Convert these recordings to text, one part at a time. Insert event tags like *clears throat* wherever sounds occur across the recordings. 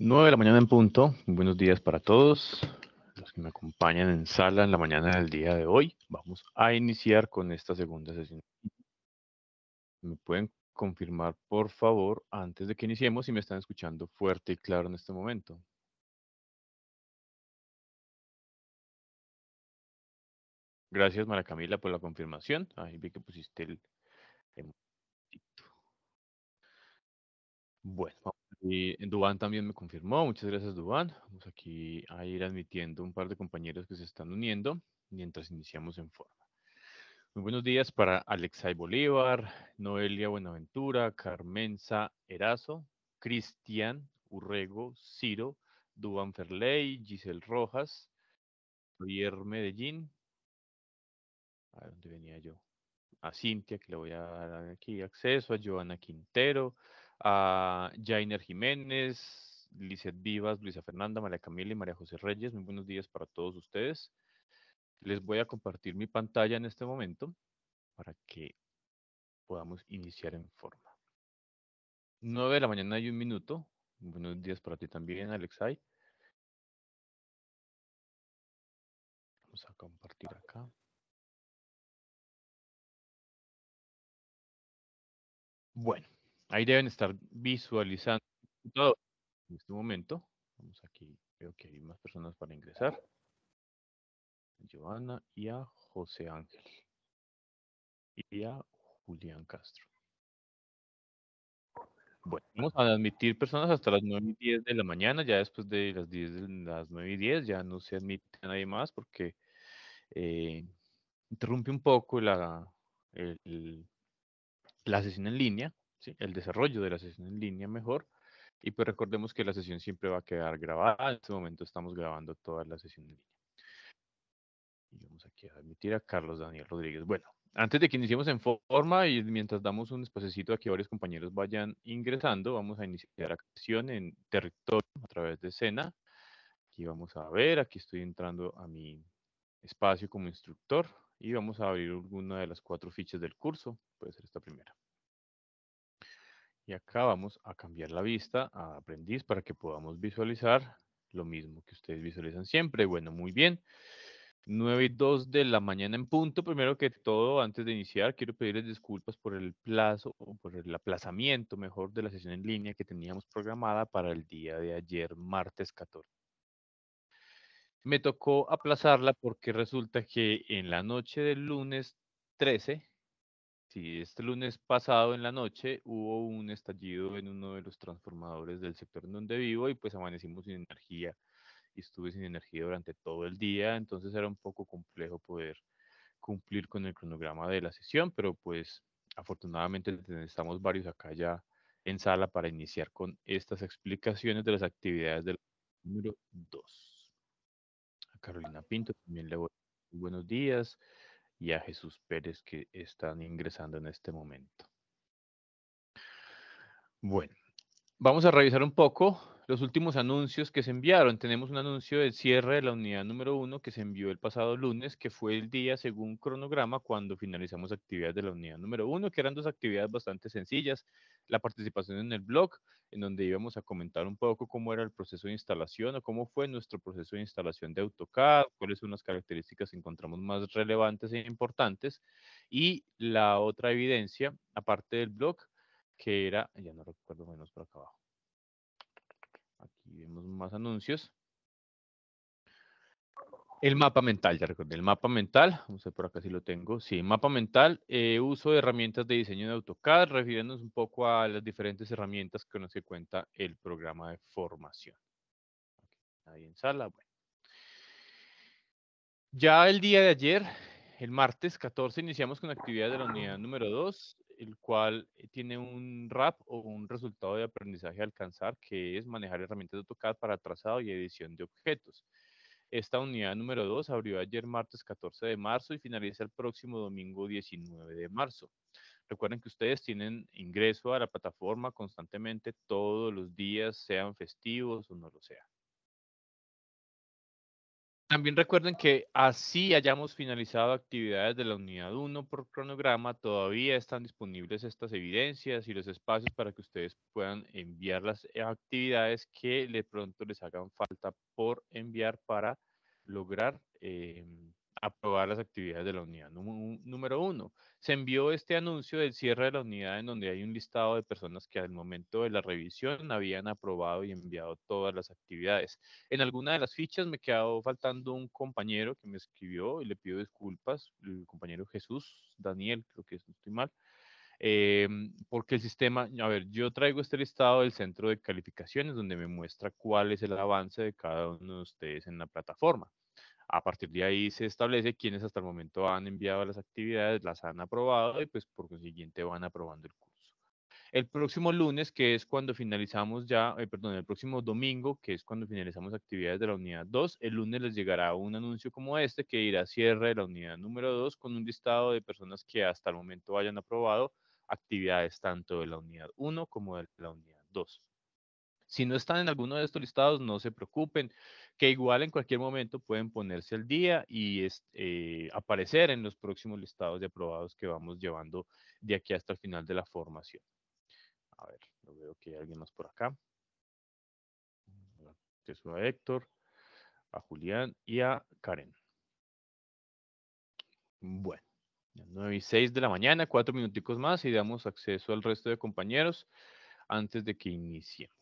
9 de la mañana en punto. Buenos días para todos los que me acompañan en sala en la mañana del día de hoy. Vamos a iniciar con esta segunda sesión. ¿Me pueden confirmar, por favor, antes de que iniciemos, si me están escuchando fuerte y claro en este momento? Gracias, Mara Camila, por la confirmación. Ahí vi que pusiste el... Bueno, y eh, Dubán también me confirmó. Muchas gracias, Dubán. Vamos aquí a ir admitiendo un par de compañeros que se están uniendo mientras iniciamos en forma. Muy buenos días para Alexay Bolívar, Noelia Buenaventura, Carmenza Erazo, Cristian Urrego, Ciro, Dubán Ferley, Giselle Rojas, Javier Medellín. ¿A dónde venía yo? A Cintia, que le voy a dar aquí acceso, a Joana Quintero, a Jainer Jiménez, Lizeth Vivas, Luisa Fernanda, María Camila y María José Reyes. Muy buenos días para todos ustedes. Les voy a compartir mi pantalla en este momento para que podamos iniciar en forma. 9 de la mañana y un minuto. Buenos días para ti también, Alexay. Vamos a compartir acá. Bueno, Ahí deben estar visualizando todo en este momento. Vamos aquí, veo que hay más personas para ingresar. Joana y a José Ángel. Y a Julián Castro. Bueno, vamos a admitir personas hasta las 9 y 10 de la mañana, ya después de las 10 las 9 y 10 ya no se admite a nadie más porque eh, interrumpe un poco la, el, la sesión en línea, ¿sí? el desarrollo de la sesión en línea mejor. Y pues recordemos que la sesión siempre va a quedar grabada. En este momento estamos grabando toda la sesión en línea. Y vamos aquí a admitir a Carlos Daniel Rodríguez. Bueno, antes de que iniciemos en forma y mientras damos un espacecito a que varios compañeros vayan ingresando, vamos a iniciar la sesión en territorio a través de escena. Aquí vamos a ver, aquí estoy entrando a mi espacio como instructor y vamos a abrir alguna de las cuatro fichas del curso. Puede ser esta primera. Y acá vamos a cambiar la vista a aprendiz para que podamos visualizar lo mismo que ustedes visualizan siempre. Bueno, muy bien. 9 y 2 de la mañana en punto. Primero que todo, antes de iniciar, quiero pedirles disculpas por el plazo o por el aplazamiento, mejor, de la sesión en línea que teníamos programada para el día de ayer, martes 14. Me tocó aplazarla porque resulta que en la noche del lunes 13 Sí, este lunes pasado en la noche hubo un estallido en uno de los transformadores del sector en donde vivo y pues amanecimos sin energía y estuve sin energía durante todo el día, entonces era un poco complejo poder cumplir con el cronograma de la sesión, pero pues afortunadamente estamos varios acá ya en sala para iniciar con estas explicaciones de las actividades del número 2. A Carolina Pinto también le voy buenos días y a Jesús Pérez que están ingresando en este momento. Bueno, vamos a revisar un poco los últimos anuncios que se enviaron. Tenemos un anuncio del cierre de la unidad número uno que se envió el pasado lunes, que fue el día según cronograma cuando finalizamos actividades de la unidad número uno, que eran dos actividades bastante sencillas. La participación en el blog, en donde íbamos a comentar un poco cómo era el proceso de instalación o cómo fue nuestro proceso de instalación de AutoCAD, cuáles son las características que encontramos más relevantes e importantes. Y la otra evidencia, aparte del blog, que era, ya no recuerdo menos por acá abajo vemos más anuncios. El mapa mental, ya recordé, el mapa mental, no sé por acá si lo tengo, sí, mapa mental, eh, uso de herramientas de diseño de AutoCAD, refiriéndonos un poco a las diferentes herramientas que nos se cuenta el programa de formación. Ahí en sala, bueno. Ya el día de ayer, el martes 14, iniciamos con actividad de la unidad número 2, el cual eh, tiene un RAP o un resultado de aprendizaje alcanzar, que es manejar herramientas de AutoCAD para trazado y edición de objetos. Esta unidad número 2 abrió ayer martes 14 de marzo y finaliza el próximo domingo 19 de marzo. Recuerden que ustedes tienen ingreso a la plataforma constantemente todos los días, sean festivos o no lo sean. También recuerden que así hayamos finalizado actividades de la unidad 1 por cronograma, todavía están disponibles estas evidencias y los espacios para que ustedes puedan enviar las eh, actividades que de pronto les hagan falta por enviar para lograr em, aprobar las actividades de la unidad. Número uno, se envió este anuncio del cierre de la unidad en donde hay un listado de personas que al momento de la revisión habían aprobado y enviado todas las actividades. En alguna de las fichas me quedó faltando un compañero que me escribió y le pido disculpas, el compañero Jesús, Daniel, creo que estoy mal. Em, porque el sistema, a ver, yo traigo este listado del centro de calificaciones donde me muestra cuál es el avance de cada uno de ustedes en la plataforma. A partir de ahí se establece quiénes hasta el momento han enviado las actividades, las han aprobado y pues por consiguiente van aprobando el curso. El próximo lunes, que es cuando finalizamos ya, eh, perdón, el próximo domingo, que es cuando finalizamos actividades de la unidad 2, el lunes les llegará un anuncio como este que irá a cierre de la unidad número 2 con un listado de personas que hasta el momento hayan aprobado actividades tanto de la unidad 1 como de la unidad 2. Si no están en alguno de estos listados, no se preocupen que igual en cualquier momento pueden ponerse al día y eh, aparecer en los próximos listados de aprobados que vamos llevando de aquí hasta el final de la formación. A ver, no veo que hay alguien más por acá. a Héctor, a Julián y a Karen. Bueno, 9 y 6 de la mañana, cuatro minuticos más y damos acceso al resto de compañeros antes de que iniciemos.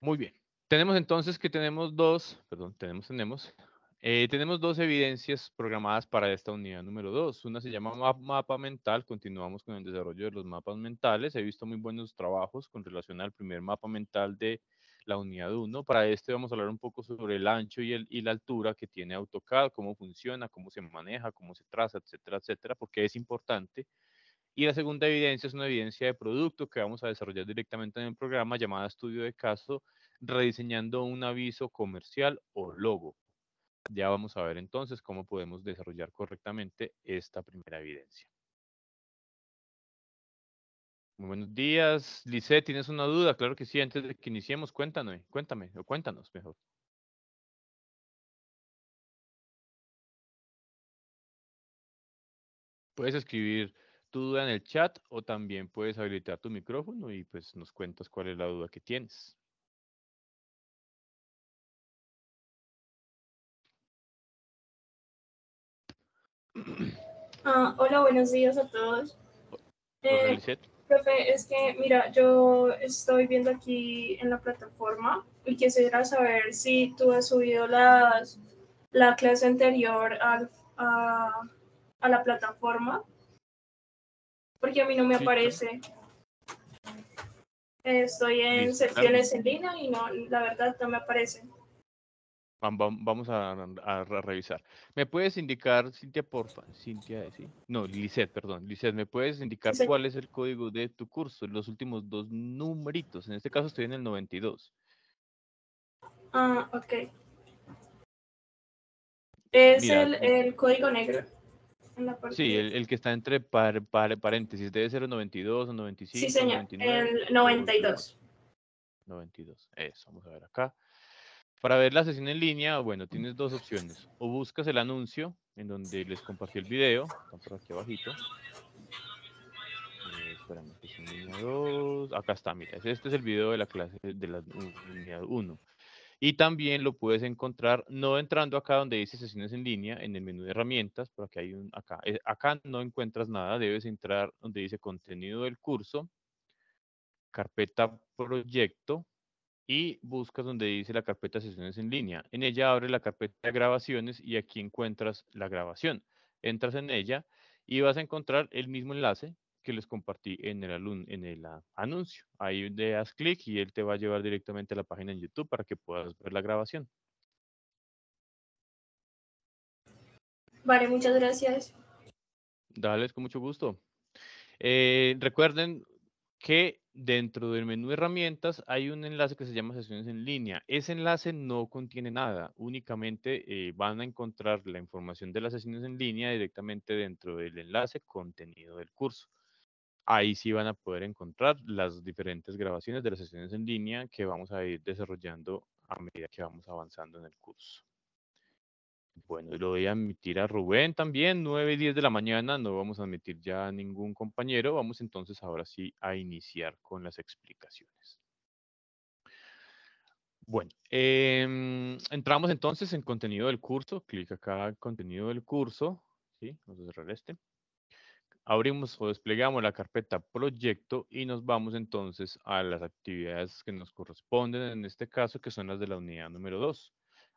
Muy bien. Tenemos entonces que tenemos dos, perdón, tenemos, tenemos, eh, tenemos dos evidencias programadas para esta unidad número dos. Una se llama mapa mental, continuamos con el desarrollo de los mapas mentales. He visto muy buenos trabajos con relación al primer mapa mental de la unidad 1. Para este vamos a hablar un poco sobre el ancho y, el, y la altura que tiene AutoCAD, cómo funciona, cómo se maneja, cómo se traza, etcétera, etcétera, porque es importante. Y la segunda evidencia es una evidencia de producto que vamos a desarrollar directamente en el programa llamada estudio de caso, rediseñando un aviso comercial o logo. Ya vamos a ver entonces cómo podemos desarrollar correctamente esta primera evidencia. Muy buenos días, Lisette, ¿tienes una duda? Claro que sí, antes de que iniciemos, cuéntanos, cuéntame, o cuéntanos mejor. Puedes escribir tu duda en el chat o también puedes habilitar tu micrófono y pues nos cuentas cuál es la duda que tienes. Ah, hola, buenos días a todos. Eh, profe, es que, mira, yo estoy viendo aquí en la plataforma y quisiera saber si tú has subido la clase anterior al, a, la plataforma, porque a mí no me aparece. estoy en sí, secciones en línea y no, la verdad no me aparece. Vamos a, revisar. ¿Me puedes indicar, Cintia, porfa? Cintia, sí. No, Lizeth, perdón. Lizeth, ¿me puedes indicar cuál es el código de tu curso? Los últimos dos numeritos. En este caso estoy en el 92. Ah, ok. Es el, eh el, código negro. sí, el, que está entre par, paréntesis. Debe ser el 92 o 95. Sí, señor. el 92. 92. Eso, vamos a ver acá. Para ver la sesión en línea, bueno, mm. tienes dos opciones. O buscas el anuncio en donde les compartí el video, están por aquí abajito. Eh, espérame, en línea 2. Acá está, mira, este es el video de la clase de la unidad 1. Y también lo puedes encontrar no entrando acá donde dice sesiones en línea, en el menú de herramientas, por aquí hay un acá. Eh, acá no encuentras nada, debes entrar donde dice contenido del curso, carpeta proyecto, y buscas donde dice la carpeta sesiones en línea. En ella abre la carpeta de grabaciones y aquí encuentras la grabación. Entras en ella y vas a encontrar el mismo enlace que les compartí en el, en el ah, anuncio. Ahí le das clic y él te va a llevar directamente a la página en YouTube para que puedas ver la grabación. Vale, muchas gracias. Dale, con mucho gusto. Eh, recuerden que dentro del menú herramientas hay un enlace que se llama sesiones en línea. Ese enlace no contiene nada, únicamente eh, van a encontrar la información de las sesiones en línea directamente dentro del enlace contenido del curso. Ahí sí van a poder encontrar las diferentes grabaciones de las sesiones en línea que vamos a ir desarrollando a medida que vamos avanzando en el curso. Bueno, y lo voy a admitir a Rubén también, 9 y 10 de la mañana, no vamos a admitir ya a ningún compañero, vamos entonces ahora sí a iniciar con las explicaciones. Bueno, em, entramos entonces en contenido del curso, clic acá contenido del curso, ¿sí? vamos a cerrar este. Abrimos o desplegamos la carpeta proyecto y nos vamos entonces a las actividades que nos corresponden, en este caso que son las de la unidad número 2.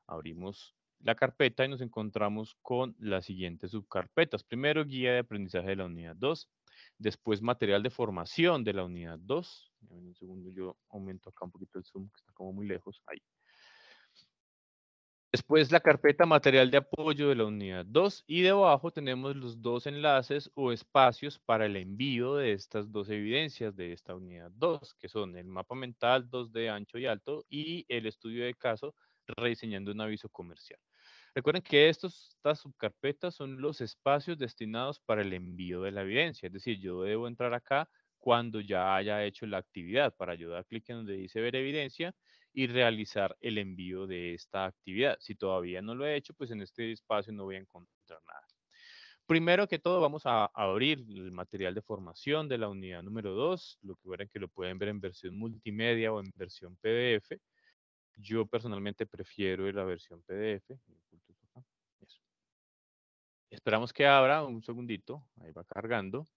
Abrimos la carpeta y nos encontramos con las siguientes subcarpetas. Primero, guía de aprendizaje de la unidad 2. Después, material de formación de la unidad 2. En un segundo yo aumento acá un poquito el zoom, que está como muy lejos. Ahí. Después la carpeta material de apoyo de la unidad 2 y debajo tenemos los dos enlaces o espacios para el envío de estas dos evidencias de esta unidad 2, que son el mapa mental 2 de ancho y alto y el estudio de caso rediseñando un aviso comercial. Recuerden que estos, estas subcarpetas son los espacios destinados para el envío de la evidencia, es decir, yo debo entrar acá cuando ya haya hecho la actividad para ayudar clic en donde dice ver evidencia y realizar el envío de esta actividad. Si todavía no lo he hecho, pues en este espacio no voy a encontrar nada. Primero que todo, vamos a abrir el material de formación de la unidad número 2, lo que verán que lo pueden ver en versión multimedia o en versión PDF. Yo personalmente prefiero la versión PDF. Esperamos que abra un segundito. Ahí va cargando.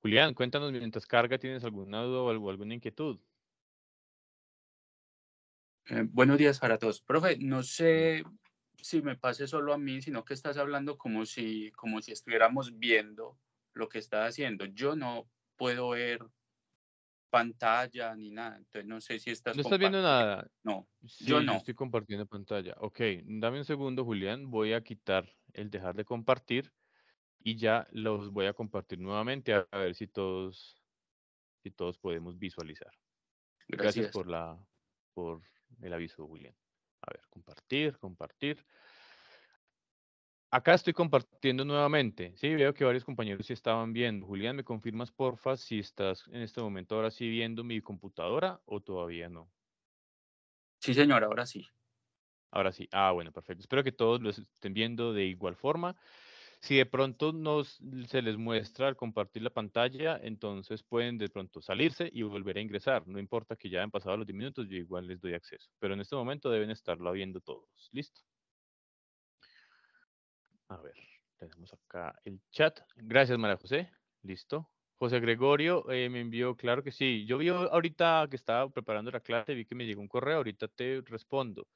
Julián, cuéntanos mientras carga, ¿tienes alguna duda o alguna inquietud? Eh, buenos días para todos. Profe, no sé si me pase solo a mí, sino que estás hablando como si, como si estuviéramos viendo lo que estás haciendo. Yo no puedo ver pantalla ni nada. Entonces no sé si estás. No estás viendo nada. No, yo no. Estoy compartiendo pantalla. Ok, dame un segundo, Julián. Voy a quitar el dejar de compartir y ya los voy a compartir nuevamente a ver si todos, si todos podemos visualizar. Gracias, por la por el aviso, Julián. A ver, compartir, compartir. Acá estoy compartiendo nuevamente. Sí, veo que varios compañeros sí estaban viendo. Julián, ¿me confirmas, porfa, si estás en este momento ahora sí viendo mi computadora o todavía no? Sí, señor, ahora sí. Ahora sí. Ah, bueno, perfecto. Espero que todos lo estén viendo de igual forma. Si de pronto no se les muestra al compartir la pantalla, entonces pueden de pronto salirse y volver a ingresar. No importa que ya hayan pasado los 10 minutos, yo igual les doy acceso. Pero en este momento deben estarlo viendo todos. ¿Listo? A ver, tenemos acá el chat. Gracias, María José. Listo. José Gregorio eh, me envió, claro que sí. Yo vi ahorita que estaba preparando la clase, vi que me llegó un correo, ahorita te respondo.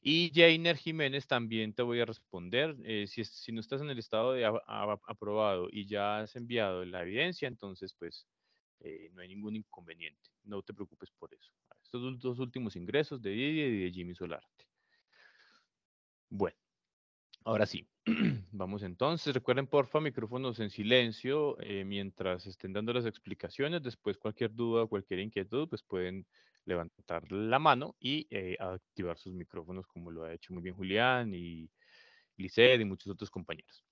Y Jainer Jiménez también te voy a responder. Eh, si, no estás en el estado de aprobado y ya has enviado la evidencia, entonces pues eh, no hay ningún inconveniente. No te preocupes por eso. Estos son dos últimos ingresos de Didi y de Jimmy Solarte. Bueno, Ahora sí, *clears throat* vamos entonces. Recuerden, porfa, micrófonos en silencio eh, mientras estén dando las explicaciones. Después, cualquier duda, o cualquier inquietud, pues pueden levantar la mano y eh, activar sus micrófonos, como lo ha hecho muy bien Julián y Lisset y muchos otros compañeros.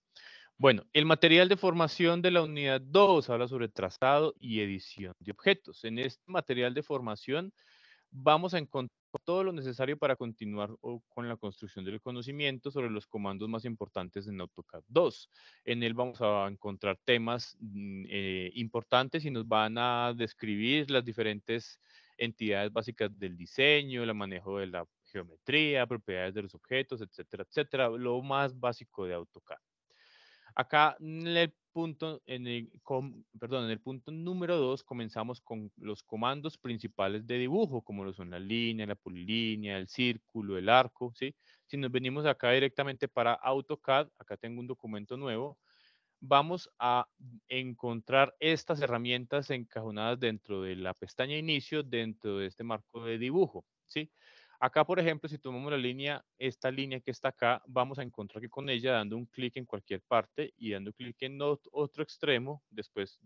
Bueno, el material de formación de la unidad 2 habla sobre trazado y edición de objetos. En este material de formación vamos a encontrar todo lo necesario para continuar con la construcción del conocimiento sobre los comandos más importantes en AutoCAD 2. En él vamos a encontrar temas mm, eh, importantes y nos van a describir las diferentes entidades básicas del diseño, el manejo de la geometría, propiedades de los objetos, etcétera, etcétera, lo más básico de AutoCAD. Acá en el en el, perdón, en el punto número 2 comenzamos con los comandos principales de dibujo, como lo son la línea, la polilínea, el círculo, el arco, ¿sí? Si nos venimos acá directamente para AutoCAD, acá tengo un documento nuevo, vamos a encontrar estas herramientas encajonadas dentro de la pestaña inicio, dentro de este marco de dibujo, ¿sí? sí Acá, por ejemplo, si tomamos la línea, esta línea que está acá, vamos a encontrar que con ella, dando un clic en cualquier parte y dando clic en otro extremo, después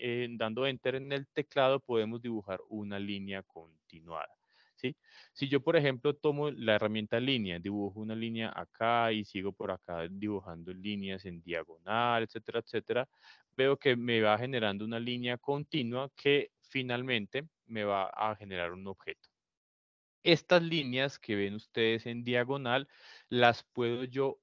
eh, dando, enter en el teclado, podemos dibujar una línea continuada. Si yo, por ejemplo, tomo la herramienta línea, dibujo una línea acá y sigo por acá dibujando líneas en diagonal, etcétera, etcétera, veo que me va generando una línea continua que finalmente me va a generar un objeto estas líneas que ven ustedes en diagonal las puedo yo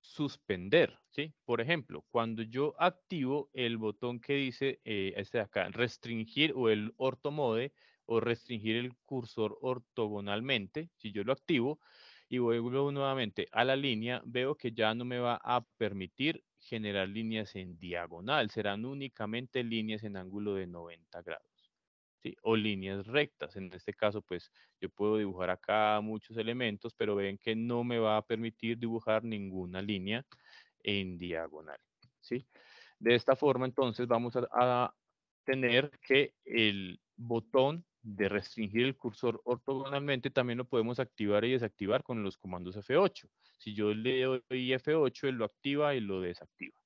suspender, ¿sí? Por ejemplo, cuando yo activo el botón que dice, eh, este de acá, restringir o el ortomode o restringir el cursor ortogonalmente, si yo lo activo y vuelvo nuevamente a la línea, veo que ya no me va a permitir generar líneas en diagonal, serán únicamente líneas en ángulo de 90 grados o líneas rectas. En este caso, pues yo puedo dibujar acá muchos elementos, pero ven que no me va a permitir dibujar ninguna línea en diagonal. ¿sí? De esta forma, entonces, vamos a, tener que el botón de restringir el cursor ortogonalmente también lo podemos activar y desactivar con los comandos F8. Si yo le doy F8, él lo activa y lo desactiva.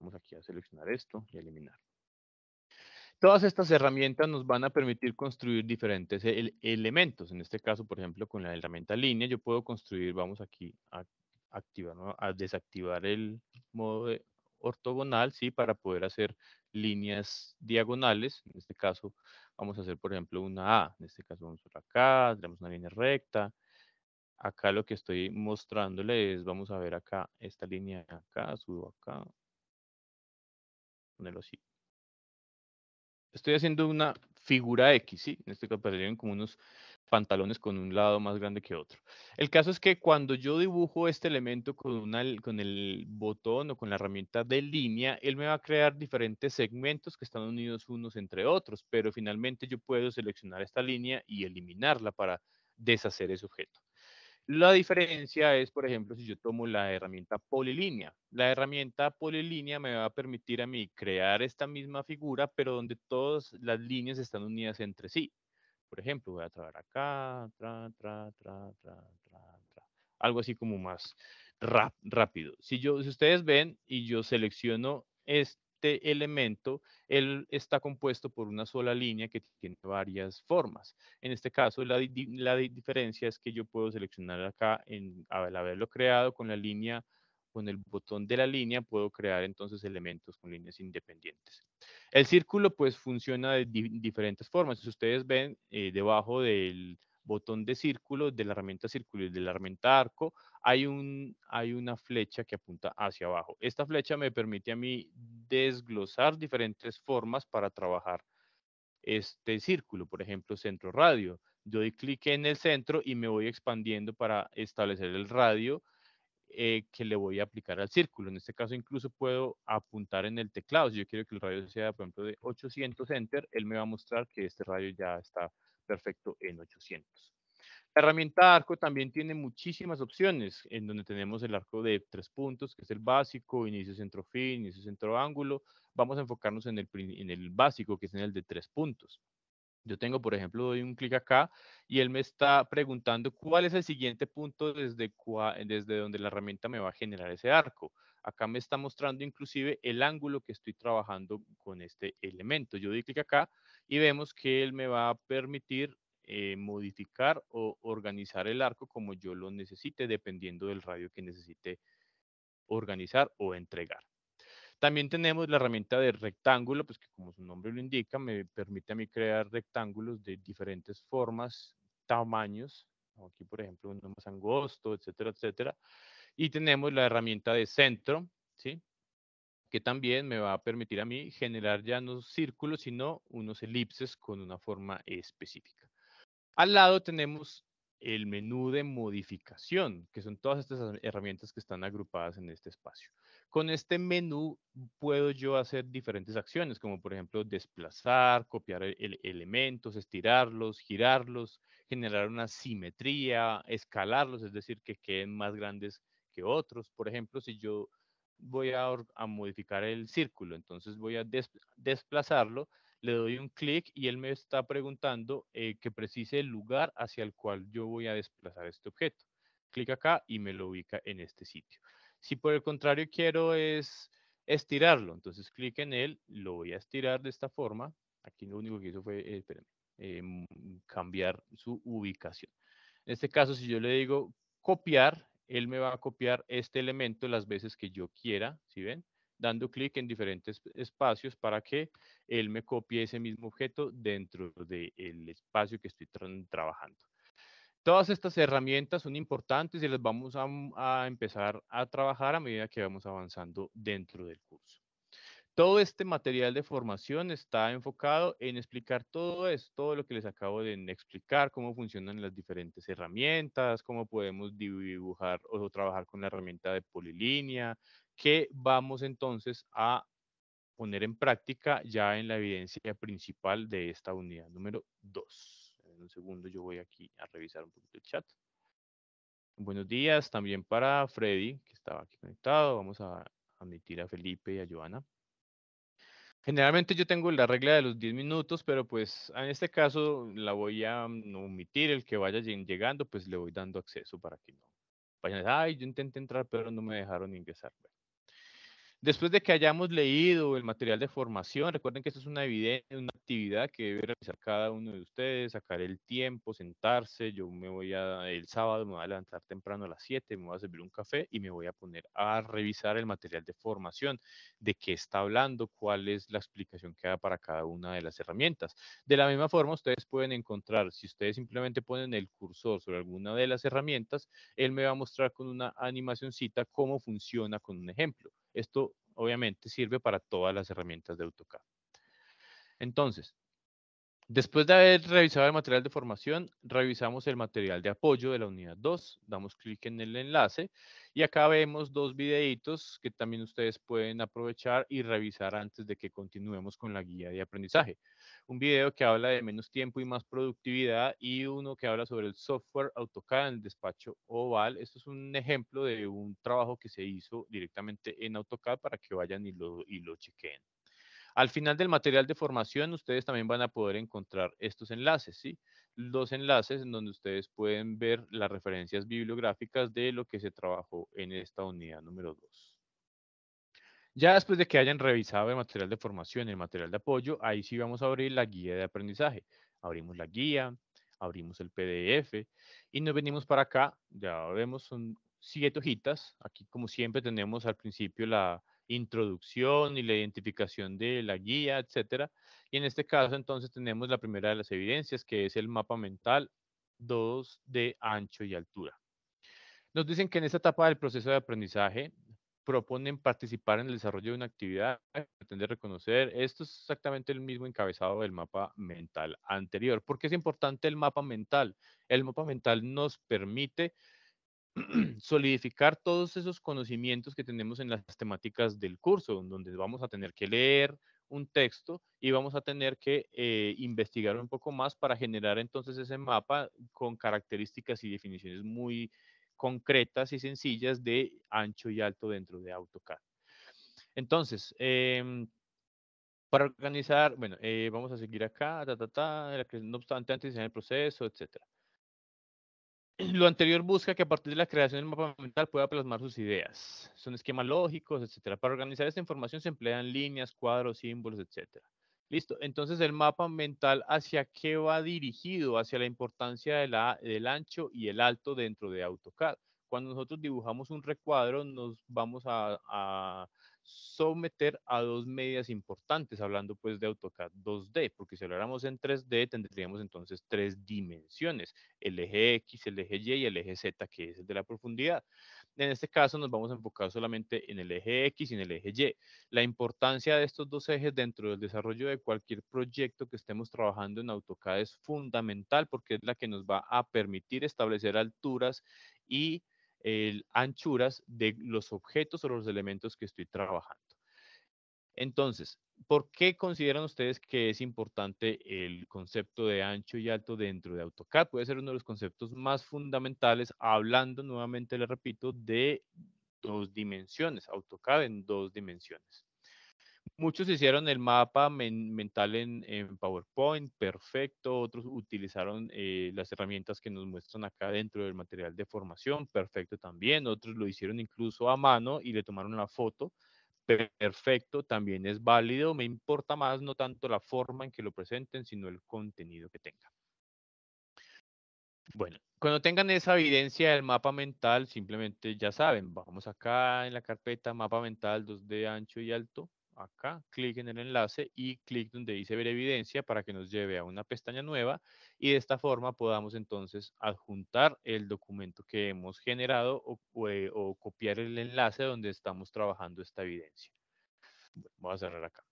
Vamos aquí a seleccionar esto y eliminar. Todas estas herramientas nos van a permitir construir diferentes elementos. En este caso, por ejemplo, con la herramienta línea, yo puedo construir, vamos aquí a activar, desactivar el modo ortogonal, ¿sí? Para poder hacer líneas diagonales. En este caso, vamos a hacer, por ejemplo, una A. En este caso, vamos por acá, tenemos una línea recta. Acá lo que estoy mostrándole es, vamos a ver acá, esta línea acá, subo acá. Ponerlo así, estoy haciendo una figura X, ¿sí? En este caso aparecen como unos pantalones con un lado más grande que otro. El caso es que cuando yo dibujo este elemento con, una, con el botón o con la herramienta de línea, él me va a crear diferentes segmentos que están unidos unos entre otros, pero finalmente yo puedo seleccionar esta línea y eliminarla para deshacer ese objeto. La diferencia es, por ejemplo, si yo tomo la herramienta polilínea. La herramienta polilínea me va a permitir a mí crear esta misma figura, pero donde todas las líneas están unidas entre sí. Por ejemplo, voy a traer acá, tra, tra, tra, tra, tra, tra. algo así como más rápido. Si, yo, si ustedes ven y yo selecciono esto. Este elemento, él está compuesto por una sola línea que tiene varias formas. En este caso, la, diferencia es que yo puedo seleccionar acá, en, al haberlo creado con la línea, con el botón de la línea, puedo crear entonces elementos con líneas independientes. El círculo, pues, funciona de diferentes formas. Si ustedes ven, eh, debajo del botón de círculo, de la herramienta círculo y de la herramienta arco, hay, un, hay una flecha que apunta hacia abajo. Esta flecha me permite a mí desglosar diferentes formas para trabajar este círculo, por ejemplo, centro radio. Yo doy clic en el centro y me voy expandiendo para establecer el radio eh, que le voy a aplicar al círculo. En este caso incluso puedo apuntar en el teclado. Si yo quiero que el radio sea, por ejemplo, de 800 enter, él me va a mostrar que este radio ya está perfecto en 800. La herramienta arco también tiene muchísimas opciones, en donde tenemos el arco de tres puntos, que es el básico, inicio, centro, fin, inicio, centro, ángulo. Vamos a enfocarnos en el, básico, que es en el de tres puntos. Yo tengo, por ejemplo, doy un clic acá y él me está preguntando cuál es el siguiente punto desde, desde donde la herramienta me va a generar ese arco. Acá me está mostrando inclusive el ángulo que estoy trabajando con este elemento. Yo doy clic acá y vemos que él me va a permitir eh, modificar o organizar el arco como yo lo necesite, dependiendo del radio que necesite organizar o entregar. También tenemos la herramienta de rectángulo, pues que como su nombre lo indica, me permite a mí crear rectángulos de diferentes formas, tamaños, aquí por ejemplo uno más angosto, etcétera, etcétera. Y tenemos la herramienta de centro, ¿sí? que también me va a permitir a mí generar ya no círculos, sino unos elipses con una forma específica. Al lado tenemos el menú de modificación, que son todas estas herramientas que están agrupadas en este espacio. Con este menú puedo yo hacer diferentes acciones, como por ejemplo desplazar, copiar e-, elementos, estirarlos, girarlos, generar una simetría, escalarlos, es decir, que queden más grandes que otros. Por ejemplo, si yo voy a, modificar el círculo, entonces voy a desplazarlo, le doy un clic y él me está preguntando eh, que precise el lugar hacia el cual yo voy a desplazar este objeto. Clic acá y me lo ubica en este sitio. Si por el contrario quiero es estirarlo, entonces clic en él, lo voy a estirar de esta forma. Aquí lo único que hizo fue, eh, eh, cambiar su ubicación. En este caso, si yo le digo copiar, él me va a copiar este elemento las veces que yo quiera, si ven? Dando clic en diferentes espacios para que él me copie ese mismo objeto dentro del espacio que estoy trabajando. Todas estas herramientas son importantes y las vamos a empezar a trabajar a medida que vamos avanzando dentro del curso. Todo este material de formación está enfocado en explicar todo esto, todo lo que les acabo de explicar, cómo funcionan las diferentes herramientas, cómo podemos dibujar o trabajar con la herramienta de polilínea, que vamos entonces a poner en práctica ya en la evidencia principal de esta unidad número 2. En un segundo yo voy aquí a revisar un poquito el chat. Buenos días también para Freddy, que estaba aquí conectado. Vamos a admitir a Felipe y a Joana. Generalmente yo tengo la regla de los 10 minutos, pero pues en este caso la voy a mm, omitir, el que vaya llegando, pues le voy dando acceso para que no vayan, ay, yo intenté entrar, pero no me dejaron ingresar. Después de que hayamos leído el material de formación, recuerden que esto es una, actividad que debe realizar cada uno de ustedes, sacar el tiempo, sentarse, yo me voy a, el sábado me voy a levantar temprano a las 7, me voy a servir un café y me voy a poner a revisar el material de formación, de qué está hablando, cuál es la explicación que da para cada una de las herramientas. De la misma forma, ustedes pueden encontrar, si ustedes simplemente ponen el cursor sobre alguna de las herramientas, él me va a mostrar con una animacióncita cómo funciona con un ejemplo. Esto obviamente sirve para todas las herramientas de AutoCAD. Entonces, Después de haber revisado el material de formación, revisamos el material de apoyo de la unidad 2, damos clic en el enlace y acá vemos dos videitos que también ustedes pueden aprovechar y revisar antes de que continuemos con la guía de aprendizaje. Un video que habla de menos tiempo y más productividad y uno que habla sobre el software AutoCAD en el despacho Oval. Esto es un ejemplo de un trabajo que se hizo directamente en AutoCAD para que vayan y lo, y lo chequeen. Al final del material de formación, ustedes también van a poder encontrar estos enlaces, ¿sí? Los enlaces en donde ustedes pueden ver las referencias bibliográficas de lo que se trabajó en esta unidad número 2. Ya después de que hayan revisado el material de formación, el material de apoyo, ahí sí vamos a abrir la guía de aprendizaje. Abrimos la guía, abrimos el PDF y nos venimos para acá. Ya vemos, son siete hojitas. Aquí, como siempre, tenemos al principio la, introducción y la identificación de la guía, etcétera. Y en este caso, entonces, tenemos la primera de las evidencias, que es el mapa mental 2 de ancho y altura. Nos dicen que en esta etapa del proceso de aprendizaje proponen participar en el desarrollo de una actividad, pretende reconocer, esto es exactamente el mismo encabezado del mapa mental anterior. ¿Por qué es importante el mapa mental? El mapa mental nos permite *clears throat* solidificar todos esos conocimientos que tenemos en las temáticas del curso, donde vamos a tener que leer un texto y vamos a tener que eh, investigar un poco más para generar entonces ese mapa con características y definiciones muy concretas y sencillas de ancho y alto dentro de AutoCAD. Entonces, em, para organizar, bueno, eh, vamos a seguir acá, ta, ta, no obstante, antes de el proceso, etcétera. Lo anterior busca que a partir de la creación del mapa mental pueda plasmar sus ideas. Son esquemas lógicos, etc. Para organizar esta información se emplean líneas, cuadros, símbolos, etc. Listo. Entonces, el mapa mental hacia qué va dirigido, hacia la importancia de la, del ancho y el alto dentro de AutoCAD. Cuando nosotros dibujamos un recuadro, nos vamos a someter a dos medias importantes, hablando pues de AutoCAD 2D, porque si habláramos en 3D tendríamos entonces tres dimensiones, el eje X, el eje Y y el eje Z, que es el de la profundidad. En este caso nos vamos a enfocar solamente en el eje X y en el eje Y. La importancia de estos dos ejes dentro del desarrollo de cualquier proyecto que estemos trabajando en AutoCAD es fundamental porque es la que nos va a permitir establecer alturas y anchuras de los objetos o los elementos que estoy trabajando. Entonces, ¿por qué consideran ustedes que es importante el concepto de ancho y alto dentro de AutoCAD? Puede ser uno de los conceptos más fundamentales, hablando nuevamente, le repito, de dos dimensiones, AutoCAD en dos dimensiones. Muchos hicieron el mapa mental en, PowerPoint, perfecto. Otros utilizaron eh, las herramientas que nos muestran acá dentro del material de formación, perfecto también. Otros lo hicieron incluso a mano y le tomaron la foto, perfecto, también es válido. Me importa más no tanto la forma en que lo presenten, sino el contenido que tenga. Bueno, cuando tengan esa evidencia del mapa mental, simplemente ya saben, vamos acá en la carpeta mapa mental 2D ancho y alto, acá, clic en el enlace y clic donde dice ver evidencia para que nos lleve a una pestaña nueva y de esta forma podamos entonces adjuntar el documento que hemos generado o, eh, copiar el enlace donde estamos trabajando esta evidencia. voy a cerrar acá.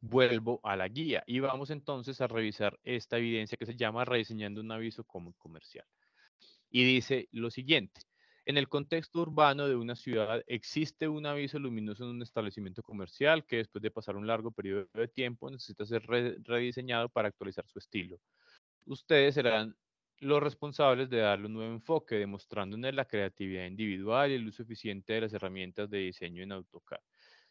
Vuelvo a la guía y vamos entonces a revisar esta evidencia que se llama rediseñando un aviso comercial. Y dice lo siguiente, en el contexto urbano de una ciudad existe un aviso luminoso en un establecimiento comercial que después de pasar un largo periodo de tiempo necesita ser rediseñado para actualizar su estilo. Ustedes serán los responsables de darle un nuevo enfoque, demostrándole la creatividad individual y el uso eficiente de las herramientas de diseño en AutoCAD.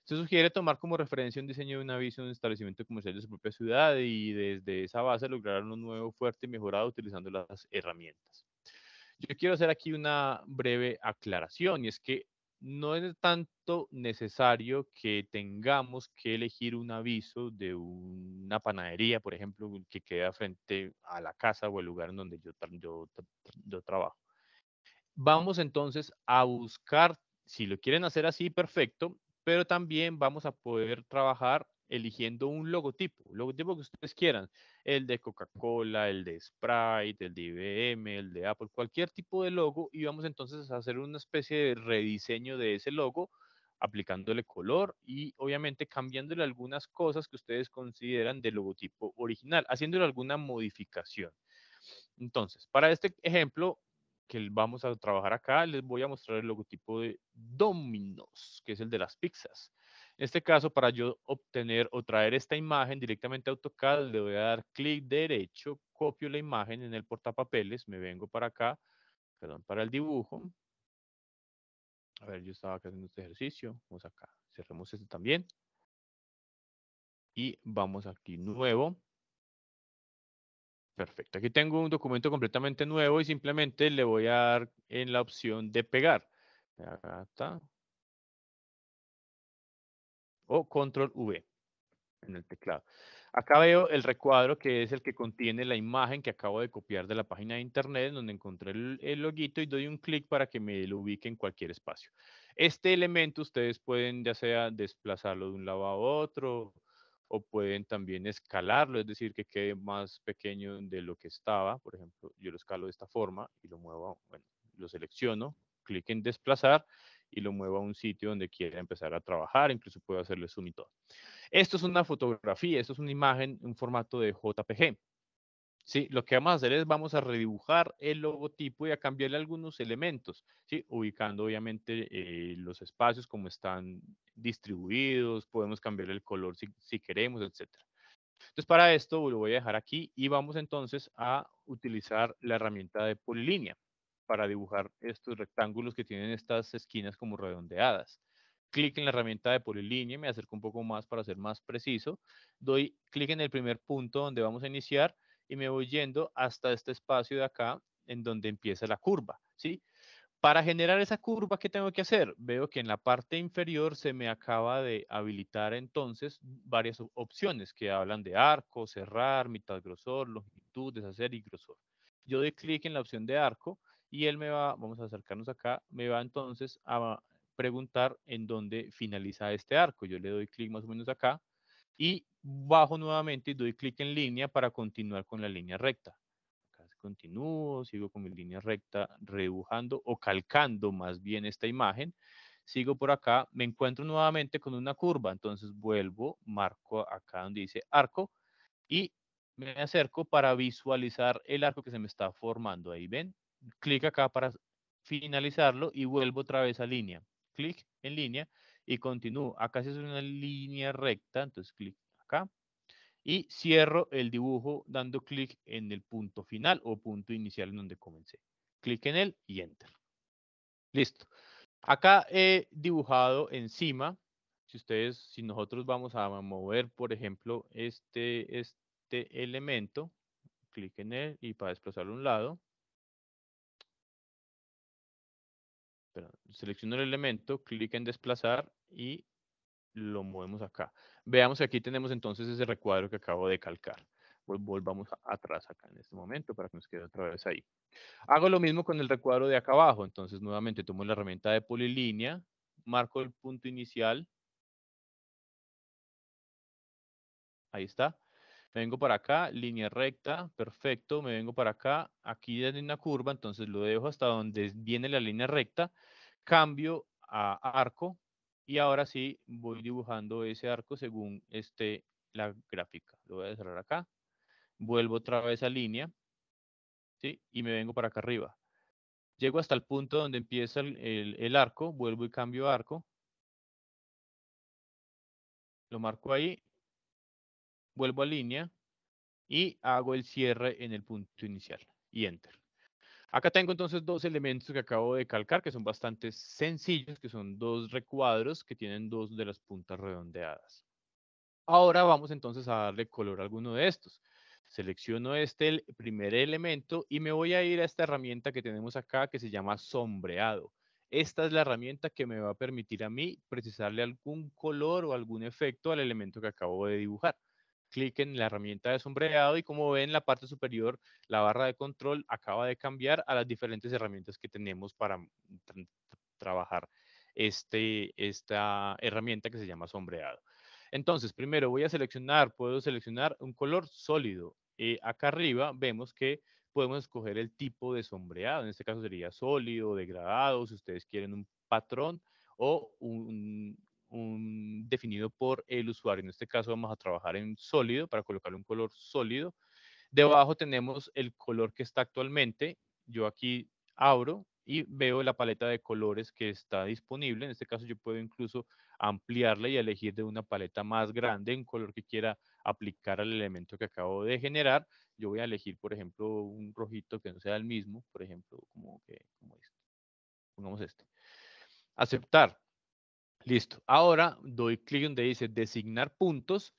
Se sugiere tomar como referencia un diseño de un aviso en un establecimiento comercial de su propia ciudad y desde esa base lograr un nuevo fuerte y mejorado utilizando las herramientas. Yo quiero hacer aquí una breve aclaración y es que no es tanto necesario que tengamos que elegir un aviso de una panadería, por ejemplo, que queda frente a la casa o el lugar en donde yo, yo trabajo. Vamos entonces a buscar, si lo quieren hacer así, perfecto, pero también vamos a poder trabajar eligiendo un logotipo, logotipo que ustedes quieran, el de Coca-Cola, el de Sprite, el de IBM, el de Apple, cualquier tipo de logo y vamos entonces a hacer una especie de rediseño de ese logo aplicándole color y obviamente cambiándole algunas cosas que ustedes consideran del logotipo original, haciéndole alguna modificación. Entonces, para este ejemplo que vamos a trabajar acá, les voy a mostrar el logotipo de Domino's, que es el de las pizzas. En este caso, para yo obtener o traer esta imagen directamente a AutoCAD, le voy a dar clic derecho, copio la imagen en el portapapeles, me vengo para acá, perdón, para el dibujo. A ver, yo estaba haciendo este ejercicio, vamos acá, cerremos este también. Y vamos aquí nuevo. Perfecto, aquí tengo un documento completamente nuevo y simplemente le voy a dar en la opción de pegar. Acá está, o control V en el teclado. Acá veo el recuadro que es el que contiene la imagen que acabo de copiar de la página de internet donde encontré el, loguito y doy un clic para que me lo ubique en cualquier espacio. Este elemento ustedes pueden ya sea desplazarlo de un lado a otro o pueden también escalarlo, es decir, que quede más pequeño de lo que estaba. Por ejemplo, yo lo escalo de esta forma y lo muevo, lo selecciono, clic en desplazar y lo muevo a un sitio donde quiera empezar a trabajar, incluso puedo hacerle zoom y todo. Esto es una fotografía, esto es una imagen un formato de JPG. ¿sí? Lo que vamos a hacer es vamos a redibujar el logotipo y a cambiarle algunos elementos, ¿sí? ubicando obviamente eh, los espacios como están distribuidos, podemos cambiarle el color si, si queremos, etc. Entonces para esto lo voy a dejar aquí y vamos entonces a utilizar la herramienta de polilínea para dibujar estos rectángulos que tienen estas esquinas como redondeadas. Clic en la herramienta de polilínea, me acerco un poco más para ser más preciso. Doy clic en el primer punto donde vamos a iniciar y me voy yendo hasta este espacio de acá en donde empieza la curva, ¿sí? Para generar esa curva, ¿qué tengo que hacer? Veo que en la parte inferior se me acaba de habilitar entonces varias opciones que hablan de arco, cerrar, mitad grosor, longitud, deshacer y grosor. Yo doy clic en la opción de arco y él me va, vamos a acercarnos acá, me va entonces a preguntar en dónde finaliza este arco. Yo le doy clic más o menos acá y bajo nuevamente y doy clic en línea para continuar con la línea recta. Acá continúo, sigo con mi línea recta rebujando o calcando más bien esta imagen. Sigo por acá, me encuentro nuevamente con una curva, entonces vuelvo, marco acá donde dice arco y me acerco para visualizar el arco que se me está formando. Ahí ven, clic acá para finalizarlo y vuelvo otra vez a línea. Clic en línea y continúo. Acá se hace una línea recta, entonces clic acá. Y cierro el dibujo dando clic en el punto final o punto inicial en donde comencé. Clic en él y enter. Listo. Acá he dibujado encima, si ustedes, si nosotros vamos a mover, por ejemplo, este, este elemento, clic en él y para desplazarlo a un lado, selecciono el elemento, clic en desplazar y lo movemos acá. Veamos que aquí tenemos entonces ese recuadro que acabo de calcar. Volvamos atrás acá en este momento para que nos quede otra vez ahí. Hago lo mismo con el recuadro de acá abajo. Entonces nuevamente tomo la herramienta de polilínea, marco el punto inicial. Ahí está vengo para acá, línea recta, perfecto, me vengo para acá, aquí hay una curva, entonces lo dejo hasta donde viene la línea recta, cambio a arco y ahora sí voy dibujando ese arco según este, la gráfica. Lo voy a cerrar acá, vuelvo otra vez a línea ¿sí? y me vengo para acá arriba. Llego hasta el punto donde empieza el, el arco, vuelvo y cambio arco. Lo marco ahí vuelvo a línea y hago el cierre en el punto inicial y enter. Acá tengo entonces dos elementos que acabo de calcar que son bastante sencillos, que son dos recuadros que tienen dos de las puntas redondeadas. Ahora vamos entonces a darle color a alguno de estos. Selecciono este el primer elemento y me voy a ir a esta herramienta que tenemos acá que se llama sombreado. Esta es la herramienta que me va a permitir a mí precisarle algún color o algún efecto al elemento que acabo de dibujar clic en la herramienta de sombreado y como ven en la parte superior, la barra de control acaba de cambiar a las diferentes herramientas que tenemos para trabajar este, esta herramienta que se llama sombreado. Entonces, primero voy a seleccionar, puedo seleccionar un color sólido. Eh, acá arriba vemos que podemos escoger el tipo de sombreado. En este caso sería sólido, degradado, si ustedes quieren un patrón o un, un, definido por el usuario. En este caso vamos a trabajar en sólido para colocarle un color sólido. Debajo tenemos el color que está actualmente. Yo aquí abro y veo la paleta de colores que está disponible. En este caso yo puedo incluso ampliarla y elegir de una paleta más grande un color que quiera aplicar al elemento que acabo de generar. Yo voy a elegir, por ejemplo, un rojito que no sea el mismo, por ejemplo, como, como este. Pongamos este. Aceptar. Listo. Ahora doy clic donde dice designar puntos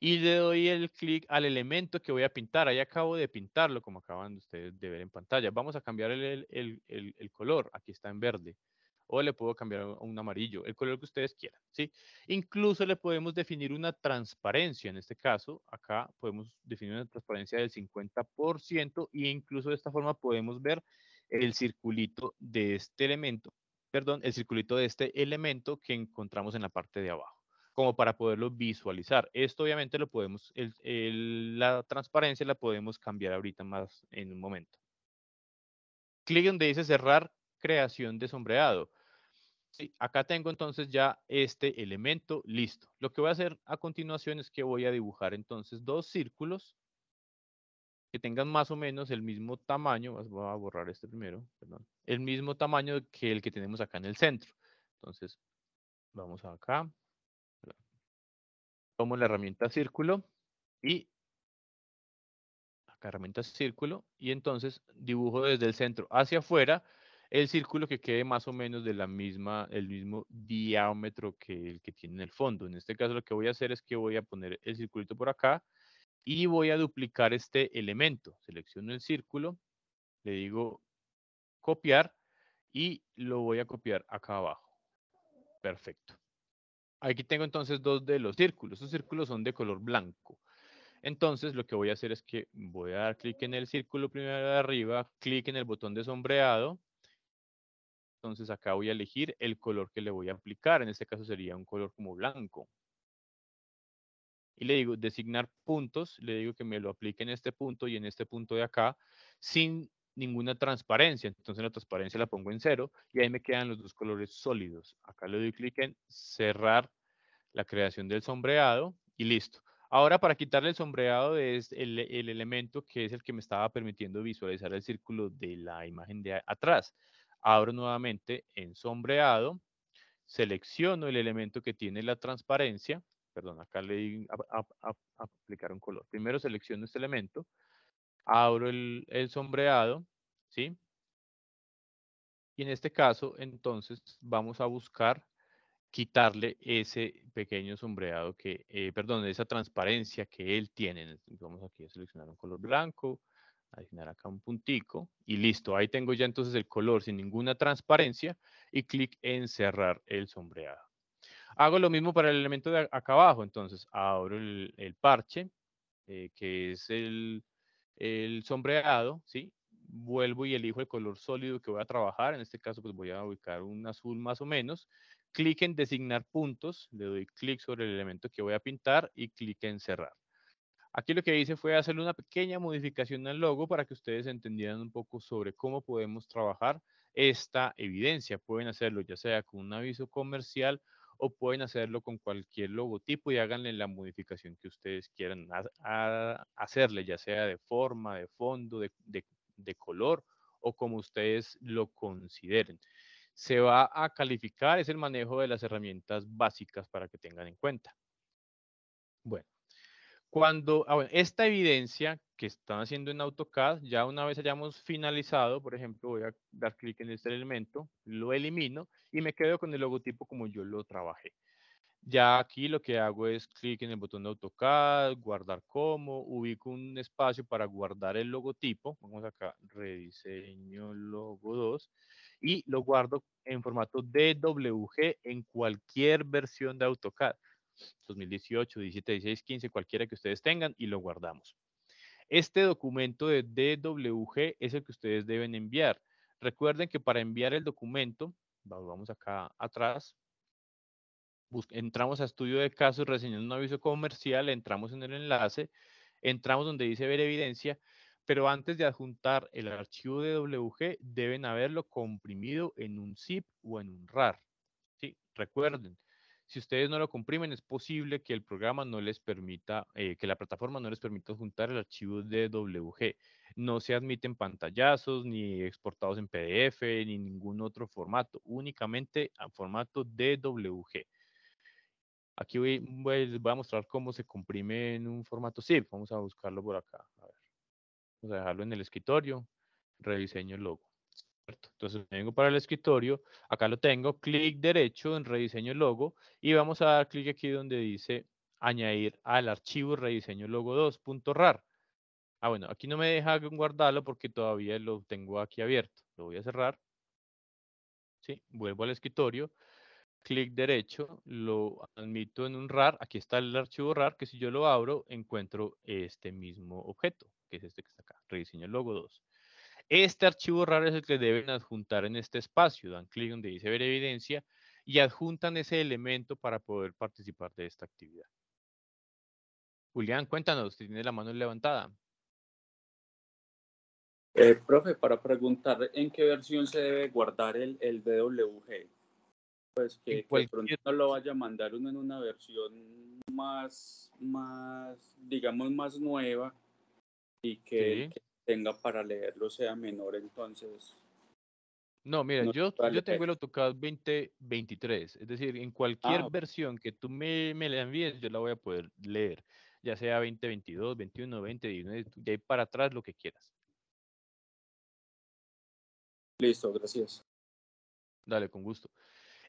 y le doy el clic al elemento que voy a pintar. Ahí acabo de pintarlo, como acaban ustedes de ver en pantalla. Vamos a cambiar el, color. Aquí está en verde. O le puedo cambiar a un amarillo, el color que ustedes quieran. ¿sí? Incluso le podemos definir una transparencia. En este caso, acá podemos definir una transparencia del 50% e incluso de esta forma podemos ver el circulito de este elemento perdón, el circulito de este elemento que encontramos en la parte de abajo, como para poderlo visualizar. Esto obviamente lo podemos, la transparencia la podemos cambiar ahorita más en un momento. Clic donde dice cerrar creación de sombreado. acá tengo entonces ya este elemento listo. Lo que voy a hacer a continuación es que voy a dibujar entonces dos círculos que tengan más o menos el mismo tamaño, voy a borrar este primero, el mismo tamaño que el que tenemos acá en el centro. Entonces, vamos acá, tomo la herramienta círculo y acá herramienta círculo y entonces dibujo desde el centro hacia afuera el círculo que quede más o menos de la misma, el mismo diámetro que el que tiene en el fondo. En este caso lo que voy a hacer es que voy a poner el circulito por acá y voy a duplicar este elemento. Selecciono el círculo, le digo copiar y lo voy a copiar acá abajo. Perfecto. Aquí tengo entonces dos de los círculos. Estos círculos son de color blanco. Entonces lo que voy a hacer es que voy a dar clic en el círculo primero de arriba, clic en el botón de sombreado. Entonces acá voy a elegir el color que le voy a aplicar. En este caso sería un color como blanco y le digo designar puntos, le digo que me lo aplique en este punto y en este punto de acá, sin ninguna transparencia. Entonces la transparencia la pongo en cero y ahí me quedan los dos colores sólidos. Acá le doy clic en cerrar la creación del sombreado y listo. Ahora para quitarle el sombreado es el, elemento que es el que me estaba permitiendo visualizar el círculo de la imagen de atrás. Abro nuevamente en sombreado, selecciono el elemento que tiene la transparencia perdón, acá le di a, aplicar un color. Primero selecciono este elemento, abro el, sombreado, ¿sí? Y en este caso, entonces, vamos a buscar quitarle ese pequeño sombreado que, eh, perdón, esa transparencia que él tiene. Vamos aquí a seleccionar un color blanco, asignar acá un puntico y listo. Ahí tengo ya entonces el color sin ninguna transparencia y clic en cerrar el sombreado. Hago lo mismo para el elemento de acá abajo, entonces abro el, parche, eh, que es el, el sombreado, ¿sí? Vuelvo y elijo el color sólido que voy a trabajar, en este caso pues voy a ubicar un azul más o menos, clic en designar puntos, le doy clic sobre el elemento que voy a pintar y clic en cerrar. Aquí lo que hice fue hacer una pequeña modificación al logo para que ustedes entendieran un poco sobre cómo podemos trabajar esta evidencia. Pueden hacerlo ya sea con un aviso comercial o pueden hacerlo con cualquier logotipo y háganle la modificación que ustedes quieran hacerle, ya sea de forma, de fondo, de color o como ustedes lo consideren. Se va a calificar, es el manejo de las herramientas básicas para que tengan en cuenta. Bueno, cuando ah, esta evidencia que están haciendo en AutoCAD, ya una vez hayamos finalizado, por ejemplo, voy a dar clic en este elemento, lo elimino y me quedo con el logotipo como yo lo trabajé. Ya aquí lo que hago es clic en el botón de AutoCAD, guardar como, ubico un espacio para guardar el logotipo. Vamos acá, rediseño logo 2 y lo guardo en formato DWG en cualquier versión de AutoCAD. 2018, 17, 16, 15, cualquiera que ustedes tengan y lo guardamos. Este documento de DWG es el que ustedes deben enviar. Recuerden que para enviar el documento, vamos acá atrás, entramos a estudio de casos, reseñando un aviso comercial, entramos en el enlace, entramos donde dice ver evidencia, pero antes de adjuntar el archivo de deben haberlo comprimido en un zip o en un RAR. ¿sí? Recuerden, si ustedes no lo comprimen, es posible que el programa no les permita, eh, que la plataforma no les permita juntar el archivo DWG. No se admiten pantallazos, ni exportados en PDF, ni ningún otro formato, únicamente en formato DWG. Aquí voy, les voy a mostrar cómo se comprime en un formato zip. Vamos a buscarlo por acá. Vamos a dejarlo en el escritorio. Rediseño el logo. Entonces vengo para el escritorio, acá lo tengo, clic derecho en rediseño logo y vamos a dar clic aquí donde dice añadir al archivo rediseño logo 2.rar. Ah, bueno, aquí no me deja guardarlo porque todavía lo tengo aquí abierto. Lo voy a cerrar. ¿Sí? Vuelvo al escritorio, clic derecho, lo admito en un RAR. Aquí está el archivo RAR que si yo lo abro encuentro este mismo objeto, que es este que está acá, rediseño logo 2. Este archivo raro es el que deben adjuntar en este espacio. Dan clic donde dice ver evidencia y adjuntan ese elemento para poder participar de esta actividad. Julián, cuéntanos, usted tiene la mano levantada. Eh, profe, para preguntar en qué versión se debe guardar el, el DWG. Pues que, que, pronto lo vaya a mandar uno en una versión más, más digamos, más nueva y que tenga para leerlo sea menor, entonces. No, miren, yo, yo tengo el AutoCAD 2023, es decir, en cualquier ah, versión que tú me, me la envíes, yo la voy a poder leer, ya sea 2022, 21, 20, 19, ahí para atrás, lo que quieras. Listo, gracias. Dale, con gusto.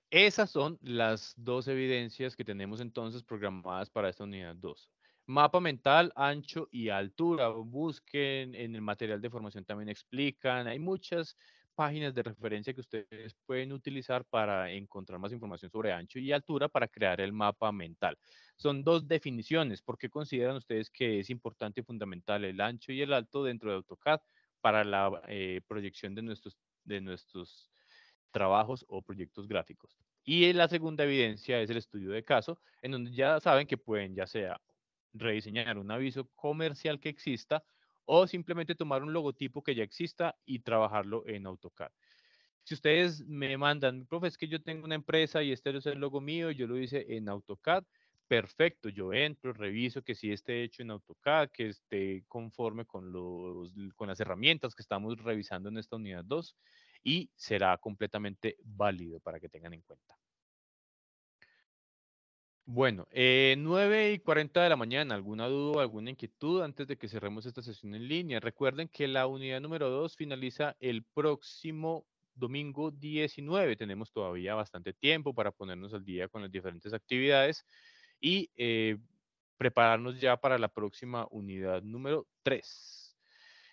Esas son las dos evidencias que tenemos entonces programadas para esta unidad 2. Mapa mental, ancho y altura. Busquen en el material de formación también explican. Hay muchas páginas de referencia que ustedes pueden utilizar para encontrar más información sobre ancho y altura para crear el mapa mental. Son dos definiciones. ¿Por qué consideran ustedes que es importante y fundamental el ancho y el alto dentro de AutoCAD para la eh, proyección de nuestros, de nuestros trabajos o proyectos gráficos? Y la segunda evidencia es el estudio de caso, en donde ya saben que pueden ya sea rediseñar un aviso comercial que exista o simplemente tomar un logotipo que ya exista y trabajarlo en AutoCAD. Si ustedes me mandan, profe, es que yo tengo una empresa y este es el logo mío, yo lo hice en AutoCAD, perfecto, yo entro, reviso que sí esté hecho en AutoCAD, que esté conforme con, los, con las herramientas que estamos revisando en esta unidad 2 y será completamente válido para que tengan en cuenta. Bueno, eh, 9 y 40 de la mañana, ¿alguna duda, o alguna inquietud antes de que cerremos esta sesión en línea? Recuerden que la unidad número 2 finaliza el próximo domingo 19. Tenemos todavía bastante tiempo para ponernos al día con las diferentes actividades y eh, prepararnos ya para la próxima unidad número 3.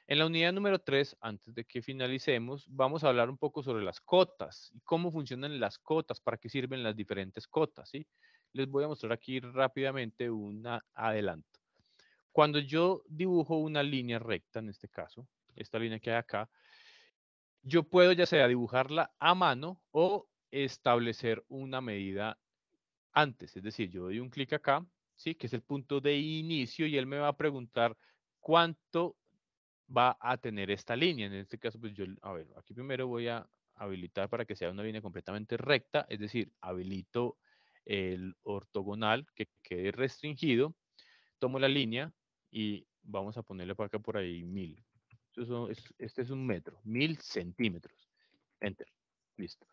En la unidad número 3, antes de que finalicemos, vamos a hablar un poco sobre las cotas y cómo funcionan las cotas, para qué sirven las diferentes cotas, ¿sí? sí les voy a mostrar aquí rápidamente un adelanto. Cuando yo dibujo una línea recta, en este caso, esta línea que hay acá, yo puedo ya sea dibujarla a mano o establecer una medida antes. Es decir, yo doy un clic acá, ¿sí? que es el punto de inicio y él me va a preguntar cuánto va a tener esta línea. En este caso, pues yo, a ver, aquí primero voy a habilitar para que sea una línea completamente recta, es decir, habilito el ortogonal que quede restringido, tomo la línea y vamos a ponerle para acá por ahí mil. Este es un metro, mil centímetros. Enter. Listo.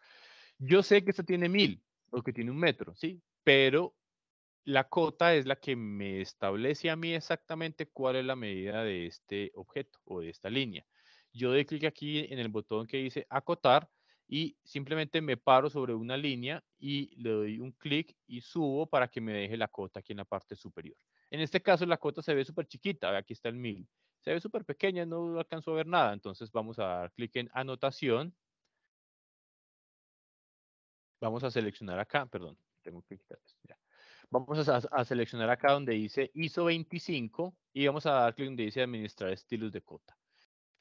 Yo sé que esto tiene mil, o que tiene un metro, ¿sí? Pero la cota es la que me establece a mí exactamente cuál es la medida de este objeto o de esta línea. Yo doy clic aquí en el botón que dice acotar y simplemente me paro sobre una línea y le doy un clic y subo para que me deje la cota aquí en la parte superior. En este caso la cota se ve súper chiquita, aquí está el 1000. Se ve súper pequeña, no alcanzó a ver nada, entonces vamos a dar clic en anotación. Vamos a seleccionar acá, perdón, tengo que quitar esto Vamos a, a seleccionar acá donde dice ISO 25 y vamos a dar clic donde dice administrar estilos de cota.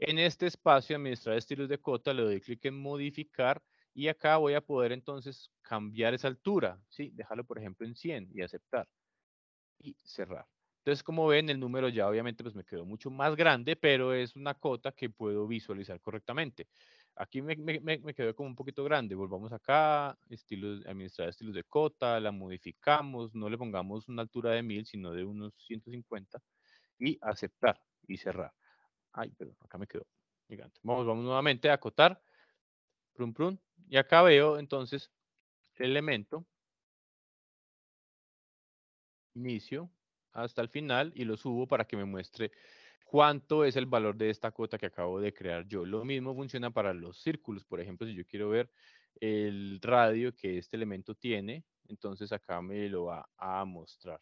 En este espacio, administrar estilos de cota, le doy clic en modificar y acá voy a poder entonces cambiar esa altura, ¿sí? Dejarlo, por ejemplo, en 100 y aceptar y cerrar. Entonces, como ven, el número ya obviamente pues me quedó mucho más grande, pero es una cota que puedo visualizar correctamente. Aquí me, quedó como un poquito grande. Volvamos acá, estilos, administrar estilos de cota, la modificamos, no le pongamos una altura de 1000, sino de unos 150 y aceptar y cerrar. Ay, perdón, acá me quedó gigante. Vamos, vamos nuevamente a acotar. Prun, prun. Y acá veo entonces el elemento. Inicio hasta el final y lo subo para que me muestre cuánto es el valor de esta cota que acabo de crear yo. Lo mismo funciona para los círculos. Por ejemplo, si yo quiero ver el radio que este elemento tiene, entonces acá me lo va a mostrar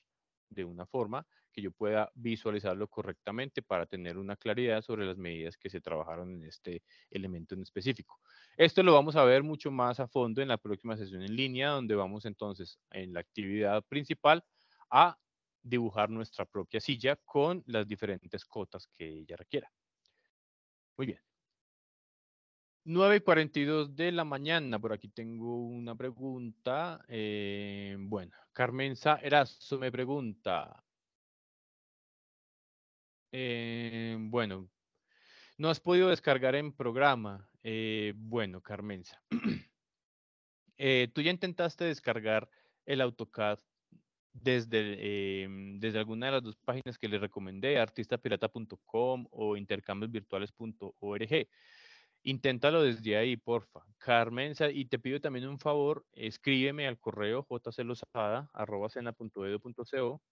de una forma que yo pueda visualizarlo correctamente para tener una claridad sobre las medidas que se trabajaron en este elemento en específico. Esto lo vamos a ver mucho más a fondo en la próxima sesión en línea, donde vamos entonces en la actividad principal a dibujar nuestra propia silla con las diferentes cotas que ella requiera. Muy bien. 9 y 42 de la mañana. Por aquí tengo una pregunta. Eh, bueno, Carmenza Erazo me pregunta. Eh, bueno, no has podido descargar en programa. Eh, bueno, Carmenza. *clears throat* Tú ya intentaste descargar el AutoCAD desde, em, desde alguna de las dos páginas que le recomendé, artistapirata.com o intercambiosvirtuales.org Inténtalo desde ahí, porfa. Carmen, y te pido también un favor, escríbeme al correo jclosada.edu.co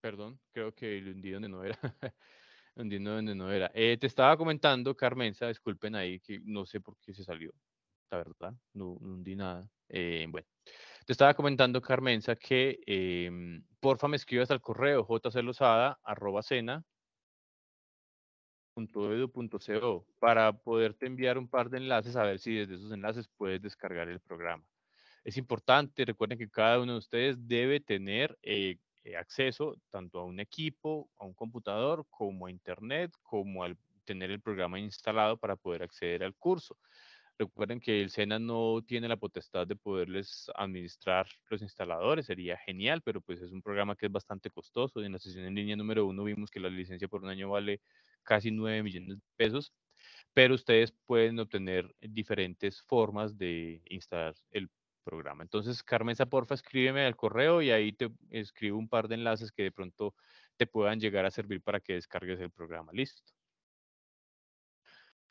Perdón, creo que hundí donde no era. *laughs* hundí donde no era. Eh, te estaba comentando, Carmenza, disculpen ahí, que no sé por qué se salió. La verdad, no, hundí nada. Eh, bueno, te estaba comentando, Carmenza, que em, porfa me escribas al correo jclosada.cena para poderte enviar un par de enlaces a ver si desde esos enlaces puedes descargar el programa. Es importante, recuerden que cada uno de ustedes debe tener eh, eh, acceso tanto a un equipo, a un computador, como a Internet, como al tener el programa instalado para poder acceder al curso. Recuerden que el SENA no tiene la potestad de poderles administrar los instaladores, sería genial, pero pues es un programa que es bastante costoso. En la sesión en línea número uno vimos que la licencia por un año vale casi 9 millones de pesos, pero ustedes pueden obtener diferentes formas de instalar el programa. Entonces, Carmenza, porfa, escríbeme al correo y ahí te escribo un par de enlaces que de pronto te puedan llegar a servir para que descargues el programa. Listo.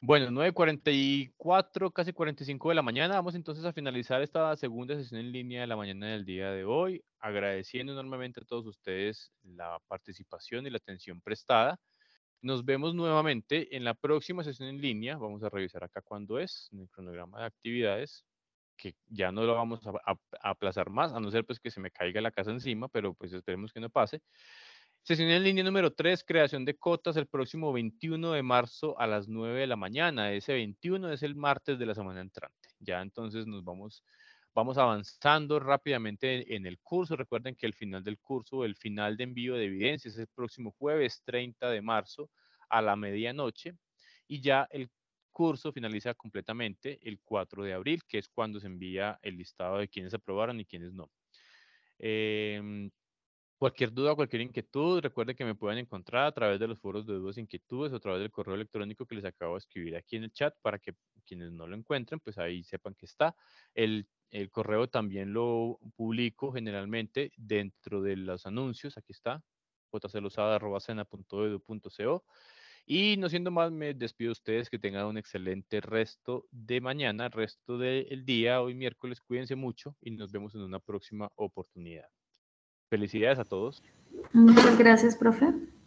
Bueno, 9.44, casi 45 de la mañana. Vamos entonces a finalizar esta segunda sesión en línea de la mañana del día de hoy, agradeciendo enormemente a todos ustedes la participación y la atención prestada. Nos vemos nuevamente en la próxima sesión en línea. Vamos a revisar acá cuándo es, en el cronograma de actividades que ya no lo vamos a, aplazar más, a no ser pues que se me caiga la casa encima, pero pues esperemos que no pase. Sesión en línea número 3, creación de cotas el próximo 21 de marzo a las 9 de la mañana. Ese 21 es el martes de la semana entrante. Ya entonces nos vamos, vamos avanzando rápidamente en el curso. Recuerden que el final del curso, el final de envío de evidencias es el próximo jueves 30 de marzo a la medianoche y ya el curso finaliza completamente el 4 de abril, que es cuando se envía el listado de quienes aprobaron y quienes no. Em, cualquier duda, cualquier inquietud, recuerden que me pueden encontrar a través de los foros de dudas e inquietudes o a través del correo electrónico que les acabo de escribir aquí en el chat para que quienes no lo encuentren, pues ahí sepan que está. El, correo también lo publico generalmente dentro de los anuncios, aquí está, jclosada.cena.edu.co y no siendo más, me despido a ustedes, que tengan un excelente resto de mañana, resto del día, hoy miércoles, cuídense mucho y nos vemos en una próxima oportunidad. Felicidades a todos. Muchas gracias, profe.